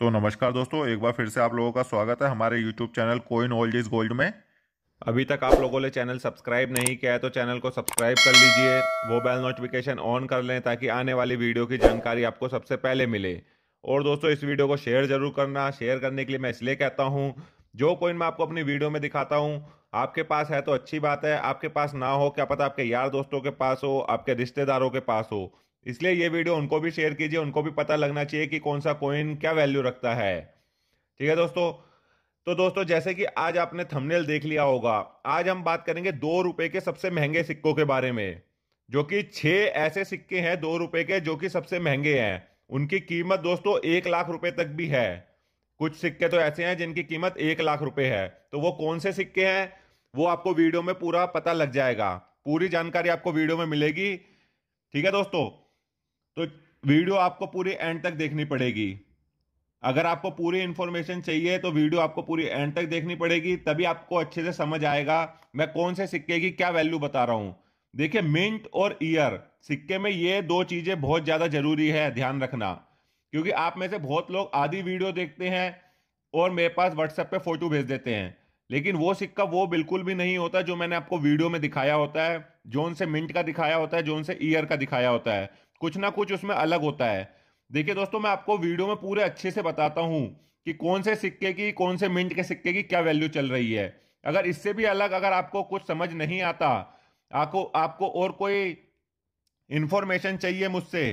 तो नमस्कार दोस्तों एक बार फिर से आप लोगों का स्वागत है हमारे YouTube channel coin old is gold में अभी तक आप लोगों ने चैनल सब्सक्राइब नहीं किया है तो चैनल को सब्सक्राइब कर लीजिए वो बेल नोटिफिकेशन ऑन कर लें ताकि आने वाली वीडियो की जानकारी आपको सबसे पहले मिले और दोस्तों इस वीडियो को शेयर जरूर करना शेयर करने के लिए मैं इसलिए कहता हूँ जो कोइन मैं आपको अपनी वीडियो में दिखाता हूँ आपके पास है तो अच्छी बात है आपके पास ना हो क्या पता आपके यार दोस्तों के पास हो आपके रिश्तेदारों के पास हो इसलिए ये वीडियो उनको भी शेयर कीजिए उनको भी पता लगना चाहिए कि कौन सा कॉइन क्या वैल्यू रखता है ठीक है दोस्तों तो दोस्तों जैसे कि आज आपने थंबनेल देख लिया होगा आज हम बात करेंगे दो रुपए के सबसे महंगे सिक्कों के बारे में जो कि छह ऐसे सिक्के हैं दो रुपए के जो कि सबसे महंगे हैं उनकी कीमत दोस्तों एक लाख रुपए तक भी है कुछ सिक्के तो ऐसे हैं जिनकी कीमत एक लाख रुपए है तो वो कौन से सिक्के हैं वो आपको वीडियो में पूरा पता लग जाएगा पूरी जानकारी आपको वीडियो में मिलेगी ठीक है दोस्तों तो वीडियो आपको पूरी एंड तक देखनी पड़ेगी अगर आपको पूरी इन्फॉर्मेशन चाहिए तो वीडियो आपको पूरी एंड तक देखनी पड़ेगी तभी आपको अच्छे से समझ आएगा मैं कौन से सिक्के की क्या वैल्यू बता रहा हूँ देखिए मिंट और ईयर सिक्के में ये दो चीज़ें बहुत ज़्यादा ज़रूरी है ध्यान रखना क्योंकि आप में से बहुत लोग आधी वीडियो देखते हैं और मेरे पास व्हाट्सएप पे फ़ोटो भेज देते हैं लेकिन वो सिक्का वो बिल्कुल भी नहीं होता जो मैंने आपको वीडियो में दिखाया होता है जोन से मिंट का दिखाया होता है जोन से ईयर का दिखाया होता है कुछ ना कुछ उसमें अलग होता है देखिए दोस्तों मैं आपको वीडियो में पूरे अच्छे से बताता हूँ कि कौन से सिक्के की कौन से मिंट के सिक्के की क्या वैल्यू चल रही है अगर इससे भी अलग अगर आपको कुछ समझ नहीं आता आपको आपको और कोई इन्फॉर्मेशन चाहिए मुझसे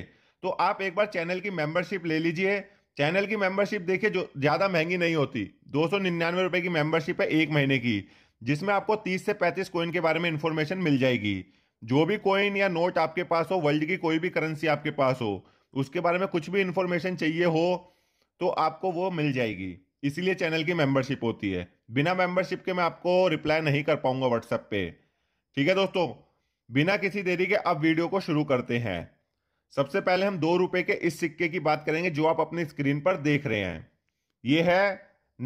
तो आप एक बार चैनल की मेंबरशिप ले लीजिए चैनल की मेंबरशिप देखिए जो ज़्यादा महंगी नहीं होती दो सौ निन्यानवे रुपये की मेंबरशिप है एक महीने की जिसमें आपको तीस से पैंतीस कोइन के बारे में इन्फॉर्मेशन मिल जाएगी जो भी कॉइन या नोट आपके पास हो वर्ल्ड की कोई भी करेंसी आपके पास हो उसके बारे में कुछ भी इंफॉर्मेशन चाहिए हो तो आपको वो मिल जाएगी इसीलिए चैनल की मेंबरशिप होती है बिना मेंबरशिप के मैं आपको रिप्लाई नहीं कर पाऊंगा व्हाट्सएप पे ठीक है दोस्तों बिना किसी देरी के अब वीडियो को शुरू करते हैं सबसे पहले हम दो रुपए के इस सिक्के की बात करेंगे जो आप अपनी स्क्रीन पर देख रहे हैं ये है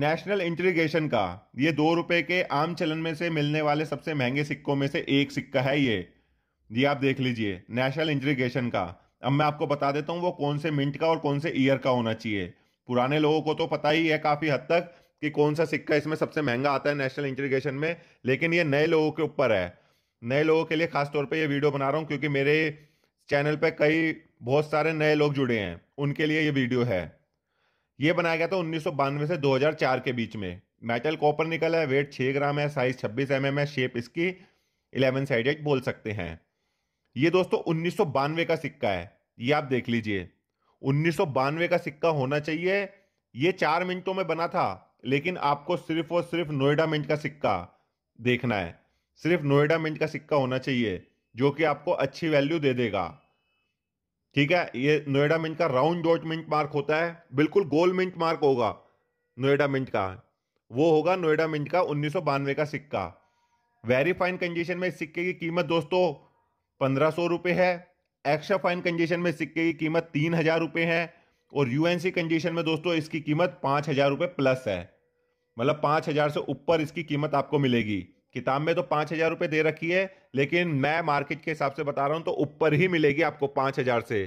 नेशनल इंट्रीगेशन का ये दो रुपए के आम चलन में से मिलने वाले सबसे महंगे सिक्कों में से एक सिक्का है ये जी आप देख लीजिए नेशनल इंट्रीगेशन का अब मैं आपको बता देता हूँ वो कौन से मिनट का और कौन से ईयर का होना चाहिए पुराने लोगों को तो पता ही है काफ़ी हद तक कि कौन सा सिक्का इसमें सबसे महंगा आता है नेशनल इंट्रीगेशन में लेकिन ये नए लोगों के ऊपर है नए लोगों के लिए खासतौर पर यह वीडियो बना रहा हूँ क्योंकि मेरे चैनल पर कई बहुत सारे नए लोग जुड़े हैं उनके लिए ये वीडियो है ये बनाया गया था उन्नीस से 2004 के बीच में मेटल कॉपर निकल है वेट 6 ग्राम है साइज 26 एम mm है शेप इसकी 11 साइडेड बोल सकते हैं ये दोस्तों उन्नीस का सिक्का है ये आप देख लीजिए उन्नीस का सिक्का होना चाहिए ये चार मिनटों में बना था लेकिन आपको सिर्फ और सिर्फ नोएडा मिंट का सिक्का देखना है सिर्फ नोएडा मिंट का सिक्का होना चाहिए जो कि आपको अच्छी वैल्यू दे देगा ठीक है ये नोएडा मिंट का राउंड डॉट मिंट मार्क होता है बिल्कुल गोल मिंट मार्क होगा नोएडा मिंट का वो होगा नोएडा मिंट का उन्नीस का सिक्का वेरीफाइन कंडीशन में इस सिक्के की कीमत दोस्तों पंद्रह सौ रुपये है एक्स्ट्रा फाइन कंजेशन में सिक्के की कीमत तीन हजार रुपये है और यूएनसी कंजेशन में दोस्तों इसकी कीमत पाँच हजार रुपये प्लस है मतलब पाँच हजार से ऊपर इसकी कीमत आपको मिलेगी किताब में तो पाँच हजार रुपये दे रखी है लेकिन मैं मार्केट के हिसाब से बता रहा हूँ तो ऊपर ही मिलेगी आपको पाँच हजार से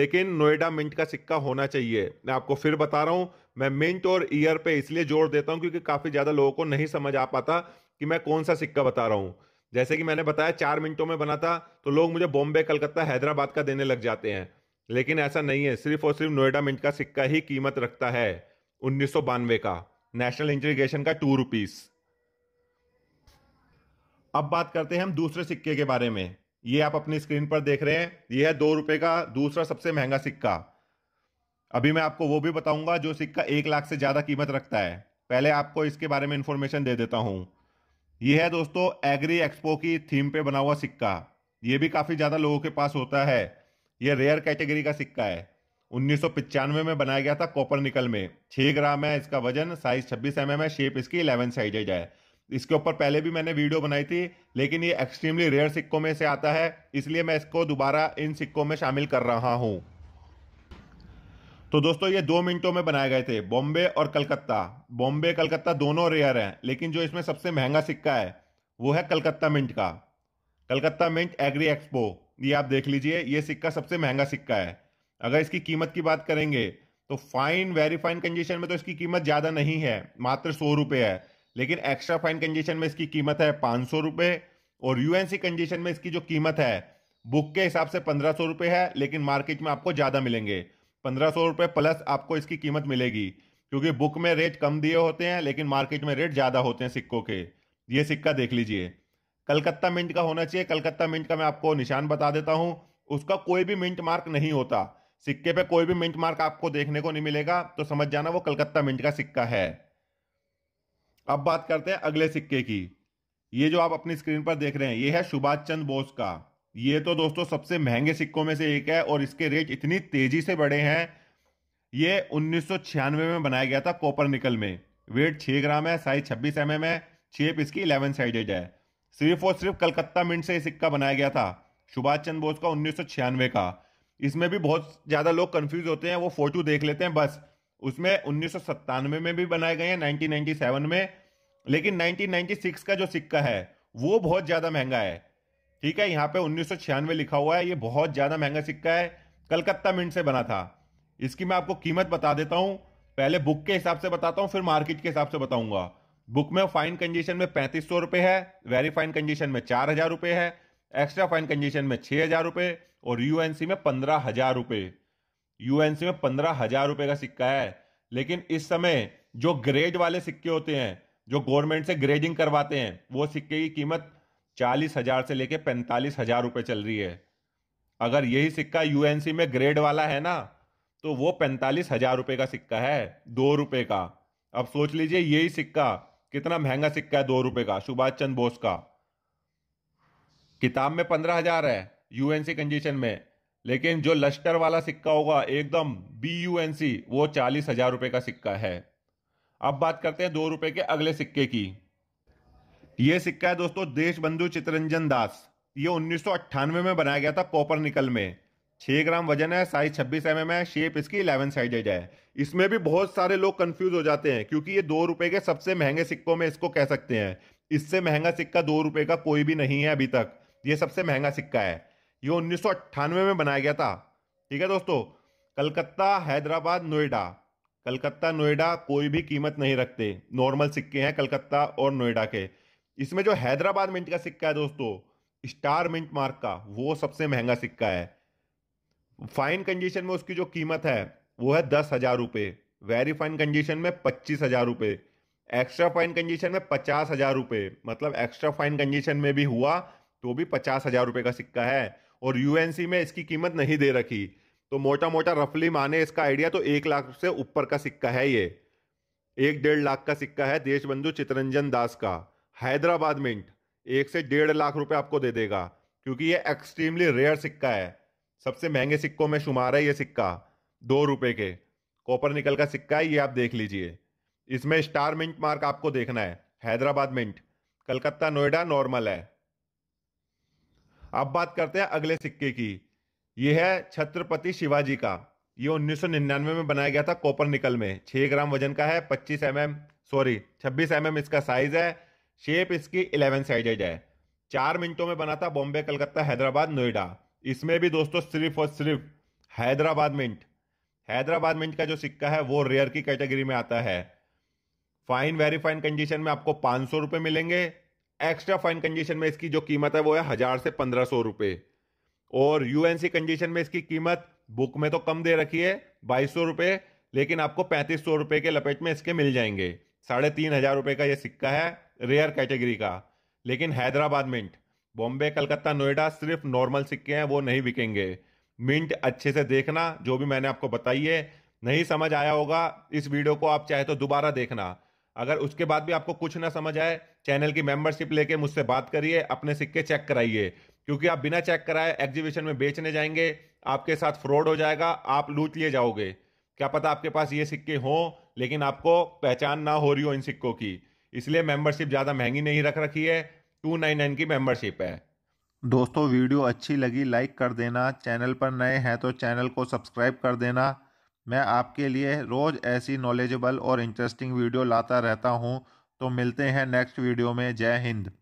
लेकिन नोएडा मिंट का सिक्का होना चाहिए मैं आपको फिर बता रहा हूँ मैं मिंट और ईयर पे इसलिए जोर देता हूँ क्योंकि काफ़ी ज़्यादा लोगों को नहीं समझ आ पाता कि मैं कौन सा सिक्का बता रहा हूँ जैसे कि मैंने बताया चार मिनटों में बना था तो लोग मुझे बॉम्बे कलकत्ता हैदराबाद का देने लग जाते हैं लेकिन ऐसा नहीं है सिर्फ और सिर्फ नोएडा मिंट का सिक्का ही कीमत रखता है उन्नीस का नेशनल इंटीग्रेशन का टू रुपीस अब बात करते हैं हम दूसरे सिक्के के बारे में ये आप अपनी स्क्रीन पर देख रहे हैं यह है दो रुपए का दूसरा सबसे महंगा सिक्का अभी मैं आपको वो भी बताऊंगा जो सिक्का एक लाख से ज्यादा कीमत रखता है पहले आपको इसके बारे में इंफॉर्मेशन दे देता हूं ये है दोस्तों एग्री एक्सपो की थीम पे बना हुआ सिक्का ये भी काफ़ी ज़्यादा लोगों के पास होता है ये रेयर कैटेगरी का सिक्का है उन्नीस में बनाया गया था कॉपर निकल में छः ग्राम है इसका वजन साइज छब्बीस एम है शेप इसकी इलेवन साइजेज है इसके ऊपर पहले भी मैंने वीडियो बनाई थी लेकिन ये एक्सट्रीमली रेयर सिक्कों में से आता है इसलिए मैं इसको दोबारा इन सिक्कों में शामिल कर रहा हूँ तो दोस्तों ये दो मिनटों में बनाए गए थे बॉम्बे और कलकत्ता बॉम्बे कलकत्ता दोनों रेयर हैं लेकिन जो इसमें सबसे महंगा सिक्का है वो है कलकत्ता मिंट का कलकत्ता मिंट एग्री एक्सपो ये आप देख लीजिए ये सिक्का सबसे महंगा सिक्का है अगर इसकी कीमत की बात करेंगे तो फाइन वेरी फाइन कंडीशन में तो इसकी कीमत ज़्यादा नहीं है मात्र सौ रुपये है लेकिन एक्स्ट्रा फाइन कंडीशन में इसकी कीमत है पाँच सौ रुपये और यूएनसी कंडीशन में इसकी जो कीमत है बुक के हिसाब से पंद्रह सौ रुपये है लेकिन मार्केट में आपको ज़्यादा मिलेंगे पंद्रह सौ रुपये प्लस आपको इसकी कीमत मिलेगी क्योंकि बुक में रेट कम दिए होते हैं लेकिन मार्केट में रेट ज़्यादा होते हैं सिक्कों के ये सिक्का देख लीजिए कलकत्ता मिंट का होना चाहिए कलकत्ता मिंट का मैं आपको निशान बता देता हूँ उसका कोई भी मिंट मार्क नहीं होता सिक्के पे कोई भी मिंट मार्क आपको देखने को नहीं मिलेगा तो समझ जाना वो कलकत्ता मिंट का सिक्का है अब बात करते हैं अगले सिक्के की ये जो आप अपनी स्क्रीन पर देख रहे हैं ये है सुभाष चंद्र बोस का ये तो दोस्तों सबसे महंगे सिक्कों में से एक है और इसके रेट इतनी तेजी से बढ़े हैं ये उन्नीस में बनाया गया था कॉपर निकल में वेट 6 ग्राम है साइज 26 एम एम है शेप इसकी इलेवन साइडेड है सिर्फ और सिर्फ कलकत्ता मिंट से सिक्का बनाया गया था सुभाष चंद्र बोस का उन्नीस का इसमें भी बहुत ज़्यादा लोग कन्फ्यूज होते हैं वो फोटो देख लेते हैं बस उसमें उन्नीस में भी बनाए गए हैं नाइनटीन में लेकिन नाइनटीन का जो सिक्का है वो बहुत ज़्यादा महंगा है ठीक है यहाँ पे उन्नीस लिखा हुआ है ये बहुत ज्यादा महंगा सिक्का है कलकत्ता मिंट से बना था इसकी मैं आपको कीमत बता देता हूँ पहले बुक के हिसाब से बताता हूँ फिर मार्केट के हिसाब से बताऊंगा बुक में फाइन कंडीशन में पैंतीस सौ रुपये है वेरी फाइन कंडीशन में चार हजार रुपये है एक्स्ट्रा फाइन कंडीशन में छः हजार रुपये और यूएनसी में पंद्रह हजार रुपये यूएनसी में पंद्रह हजार रुपये का सिक्का है लेकिन इस समय जो ग्रेड वाले सिक्के होते हैं जो गवर्नमेंट से ग्रेडिंग करवाते हैं वो सिक्के की कीमत चालीस हजार से लेके पैंतालीस हजार रुपये चल रही है अगर यही सिक्का यूएनसी में ग्रेड वाला है ना तो वो पैंतालीस हजार रुपये का सिक्का है दो रुपये का अब सोच लीजिए यही सिक्का कितना महंगा सिक्का है दो रुपये का सुभाष चंद्र बोस का किताब में पंद्रह हजार है यूएनसी कंडीशन में लेकिन जो लश्कर वाला सिक्का होगा एकदम बी यू वो चालीस हजार रुपये का सिक्का है अब बात करते हैं दो रुपये के अगले सिक्के की यह सिक्का है दोस्तों देश बंधु चितरंजन दास ये उन्नीस में बनाया गया था निकल में छह ग्राम वजन है साइज छब्बीस एम mm है शेप इसकी इलेवन साइडेड है इसमें भी बहुत सारे लोग कंफ्यूज हो जाते हैं क्योंकि ये दो रुपए के सबसे महंगे सिक्कों में इसको कह सकते हैं इससे महंगा सिक्का दो रुपए का कोई भी नहीं है अभी तक ये सबसे महंगा सिक्का है ये उन्नीस में बनाया गया था ठीक है दोस्तों कलकत्ता हैदराबाद नोएडा कलकत्ता नोएडा कोई भी कीमत नहीं रखते नॉर्मल सिक्के हैं कलकत्ता और नोएडा के इसमें जो हैदराबाद मिंट का सिक्का है दोस्तों स्टार मिंट मार्क का वो सबसे महंगा सिक्का है फाइन कंडीशन में उसकी जो कीमत है वो है दस हज़ार रुपये वेरी फाइन कंडीशन में पच्चीस हज़ार रुपये एक्स्ट्रा फाइन कंडीशन में पचास हज़ार रुपये मतलब एक्स्ट्रा फाइन कंडीशन में भी हुआ तो भी पचास हज़ार रुपये का सिक्का है और यूएनसी में इसकी कीमत नहीं दे रखी तो मोटा मोटा रफली माने इसका आइडिया तो एक लाख से ऊपर का सिक्का है ये एक डेढ़ लाख का सिक्का है देशबंधु चितरंजन दास का हैदराबाद मिंट एक से डेढ़ लाख रुपए आपको दे देगा क्योंकि ये एक्सट्रीमली रेयर सिक्का है सबसे महंगे सिक्कों में शुमार है ये सिक्का दो रुपए के कॉपर निकल का सिक्का है ये आप देख लीजिए इसमें स्टार मिंट मार्क आपको देखना है हैदराबाद मिंट कलकत्ता नोएडा नॉर्मल है अब बात करते हैं अगले सिक्के की ये है छत्रपति शिवाजी का ये 1999 में बनाया गया था कॉपर निकल में 6 ग्राम वजन का है 25 M mm, sorry 26 M mm इसका साइज है शेप इसकी इलेवन साइडेड है चार मिनटों में बना था बॉम्बे कलकत्ता हैदराबाद नोएडा इसमें भी दोस्तों सिर्फ और सिर्फ हैदराबाद मिंट हैदराबाद मिंट का जो सिक्का है वो रेयर की कैटेगरी में आता है फाइन वेरी फाइन कंडीशन में आपको पाँच सौ रुपये मिलेंगे एक्स्ट्रा फाइन कंडीशन में इसकी जो कीमत है वो है हज़ार से पंद्रह सौ रुपये और यूएनसी कंडीशन में इसकी कीमत बुक में तो कम दे रखी है बाईस सौ रुपये लेकिन आपको पैंतीस सौ रुपये के लपेट में इसके मिल जाएंगे साढ़े तीन हजार रुपये का ये सिक्का है रेयर कैटेगरी का लेकिन हैदराबाद मिंट बॉम्बे कलकत्ता नोएडा सिर्फ नॉर्मल सिक्के हैं वो नहीं बिकेंगे मिंट अच्छे से देखना जो भी मैंने आपको बताई है नहीं समझ आया होगा इस वीडियो को आप चाहे तो दोबारा देखना अगर उसके बाद भी आपको कुछ ना समझ आए चैनल की मेंबरशिप लेके मुझसे बात करिए अपने सिक्के चेक कराइए क्योंकि आप बिना चेक कराए एग्जीबिशन में बेचने जाएंगे आपके साथ फ्रॉड हो जाएगा आप लूट लिए जाओगे क्या पता आपके पास ये सिक्के हों लेकिन आपको पहचान ना हो रही हो इन सिक्कों की इसलिए मेंबरशिप ज़्यादा महंगी नहीं रख रखी है टू नाइन नाइन की मेंबरशिप है दोस्तों वीडियो अच्छी लगी लाइक कर देना चैनल पर नए हैं तो चैनल को सब्सक्राइब कर देना मैं आपके लिए रोज़ ऐसी नॉलेजेबल और इंटरेस्टिंग वीडियो लाता रहता हूँ तो मिलते हैं नेक्स्ट वीडियो में जय हिंद